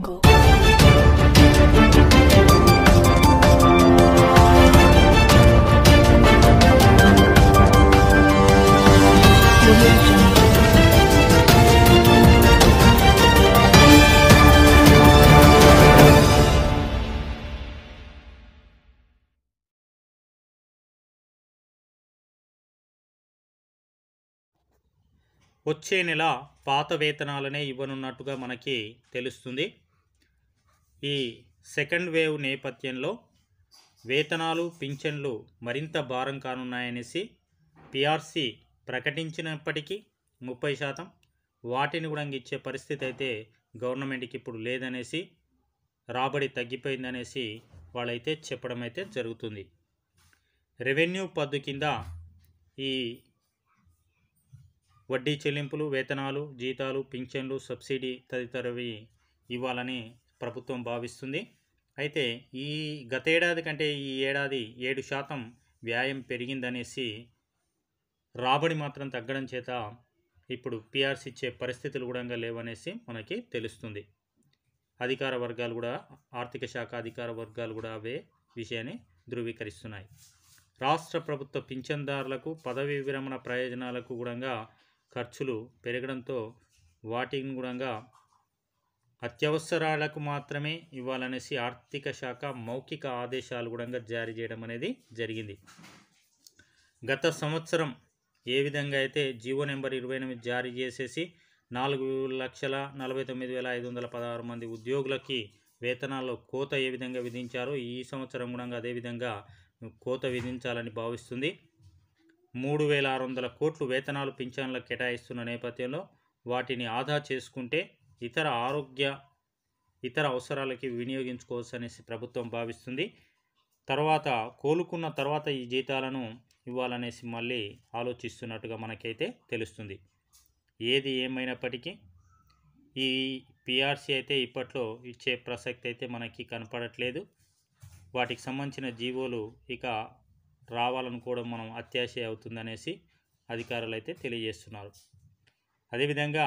Go. వచ్చే నెల పాత వేతనాలనే ఇవ్వనున్నట్టుగా మనకి తెలుస్తుంది ఈ సెకండ్ వేవ్ నేపథ్యంలో వేతనాలు పింఛన్లు మరింత భారం కానున్నాయనేసి పిఆర్సి ప్రకటించినప్పటికీ ముప్పై శాతం వాటిని కూడా ఇచ్చే పరిస్థితి అయితే గవర్నమెంట్కి ఇప్పుడు లేదనేసి రాబడి తగ్గిపోయిందనేసి వాళ్ళైతే చెప్పడం అయితే జరుగుతుంది రెవెన్యూ పద్దు కింద ఈ వడ్డీ చెల్లింపులు వేతనాలు జీతాలు పింఛన్లు సబ్సిడీ తదితరవి ఇవ్వాలని ప్రభుత్వం భావిస్తుంది అయితే ఈ గతేడాది కంటే ఈ ఏడాది ఏడు శాతం వ్యాయం పెరిగిందనేసి రాబడి మాత్రం తగ్గడం చేత ఇప్పుడు పిఆర్స్ ఇచ్చే పరిస్థితులు కూడా లేవనేసి మనకి తెలుస్తుంది అధికార వర్గాలు కూడా ఆర్థిక శాఖ అధికార వర్గాలు కూడా అవే విషయాన్ని ధృవీకరిస్తున్నాయి రాష్ట్ర ప్రభుత్వ పింఛన్దారులకు పదవి విరమణ ప్రయోజనాలకు కూడా ఖర్చులు పెరగడంతో వాటిని కూడా అత్యవసరాలకు మాత్రమే ఇవ్వాలనేసి ఆర్థిక శాఖ మౌఖిక ఆదేశాలు కూడా జారీ చేయడం అనేది జరిగింది గత సంవత్సరం ఏ విధంగా అయితే జీవో నెంబర్ ఇరవై ఎనిమిది జారీ చేసేసి నాలుగు లక్షల నలభై తొమ్మిది వేల ఐదు వందల పదహారు మంది ఉద్యోగులకి వేతనాల్లో కోత ఏ విధంగా విధించారో ఈ సంవత్సరం కూడా అదేవిధంగా కోత విధించాలని భావిస్తుంది మూడు వేల ఆరు వందల కోట్లు వేతనాలు పింఛన్లకు కేటాయిస్తున్న నేపథ్యంలో వాటిని ఆదా చేసుకుంటే ఇతర ఆరోగ్య ఇతర అవసరాలకి వినియోగించుకోవచ్చు అనేసి ప్రభుత్వం భావిస్తుంది తర్వాత కోలుకున్న తర్వాత ఈ జీతాలను ఇవ్వాలనేసి మళ్ళీ ఆలోచిస్తున్నట్టుగా మనకైతే తెలుస్తుంది ఏది ఏమైనప్పటికీ ఈ పిఆర్సీ అయితే ఇప్పట్లో ఇచ్చే ప్రసక్తి అయితే మనకి కనపడట్లేదు వాటికి సంబంధించిన జీవోలు ఇక రావాలని కూడా మనం అత్యాశ అవుతుందనేసి అధికారులు అయితే తెలియజేస్తున్నారు అదేవిధంగా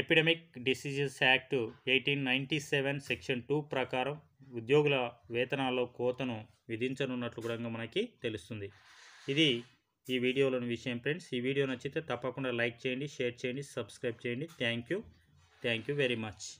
epidemic diseases act eighteen ninety seven section two ప్రకారం ఉద్యోగుల వేతనాల్లో కోతను విధించనున్నట్లు కూడా మనకి తెలుస్తుంది ఇది ఈ వీడియోలోని విషయం ఫ్రెండ్స్ ఈ వీడియో నచ్చితే తప్పకుండా లైక్ చేయండి షేర్ చేయండి సబ్స్క్రైబ్ చేయండి thank you thank you very much